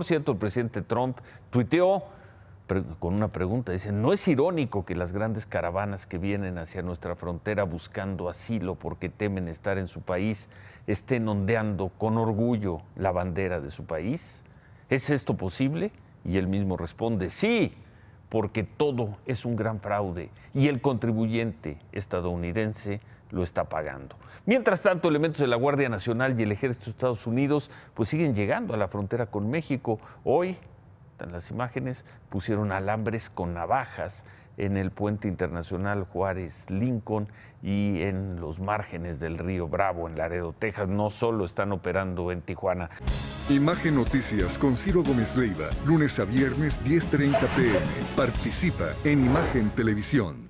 Por cierto, el presidente Trump tuiteó con una pregunta, dice, ¿no es irónico que las grandes caravanas que vienen hacia nuestra frontera buscando asilo porque temen estar en su país estén ondeando con orgullo la bandera de su país? ¿Es esto posible? Y él mismo responde, sí, porque todo es un gran fraude y el contribuyente estadounidense lo está pagando. Mientras tanto, elementos de la Guardia Nacional y el Ejército de Estados Unidos pues, siguen llegando a la frontera con México. Hoy, están las imágenes, pusieron alambres con navajas en el puente internacional Juárez Lincoln y en los márgenes del río Bravo en Laredo, Texas. No solo están operando en Tijuana. Imagen Noticias con Ciro Gómez Leiva, lunes a viernes 10.30 pm. Participa en Imagen Televisión.